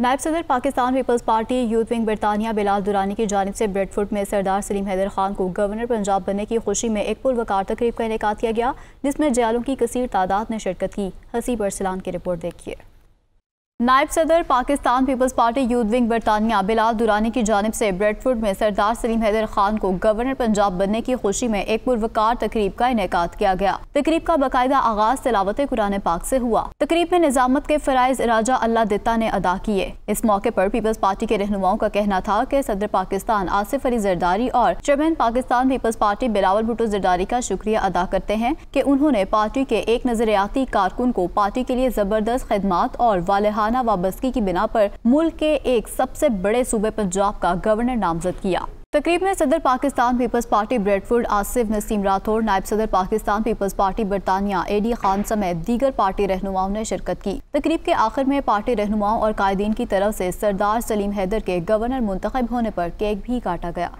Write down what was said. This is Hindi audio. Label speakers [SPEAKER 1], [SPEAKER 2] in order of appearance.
[SPEAKER 1] नायब सदर Pakistan Peoples Party youth wing बरतानिया बिलाल दुरानी की जानब से ब्रेडफुट में सरदार सलीम हैदर खान को गवर्नर पंजाब बनने की खुशी में एक पुलवकार तकरीब का इनका किया गया जिसमें जयालों की कसीर तादाद ने शिरकत की हसीब अरसलान की रिपोर्ट देखिए नायब सदर Pakistan Peoples Party youth wing बरतानिया बिलाल दुरानी की जानब से ब्रेडफुड में सरदार सलीम हैदर खान को गवर्नर पंजाब बनने की खुशी में एक पुरवकार तकरीब का इनका किया गया तकरीब का बाकायदा आगाज तलावत कुरान पाक से हुआ तकरीब में निजामत के फ़राइज राजा अल्लाह दत्ता ने अदा किए इस मौके पर पीपल्स पार्टी के रहनुमाओं का कहना था की सदर पाकिस्तान आसिफ अली जरदारी और chairman Pakistan Peoples Party Bilawal Bhutto Zardari का शुक्रिया अदा करते हैं की उन्होंने पार्टी के एक नजरियाती कारकुन को पार्टी के लिए जबरदस्त खदमात और वालहाल खाना वाबस्तगी की बिना पर मुल्क के एक सबसे बड़े सूबे पंजाब का गवर्नर नामजद किया तकरीब में सदर Pakistan Peoples Party Bradford Asif Naseem Rathore नायब सदर पाकिस्तान पीपल्स पार्टी बरतानिया एडी खान समेत दीगर पार्टी रहनुमाओं ने शिरकत की तकरीब के आखिर में पार्टी रहनुमाओं और कायदीन की तरफ से सरदार सलीम हैदर के गवर्नर मुंतखब होने पर केक भी काटा गया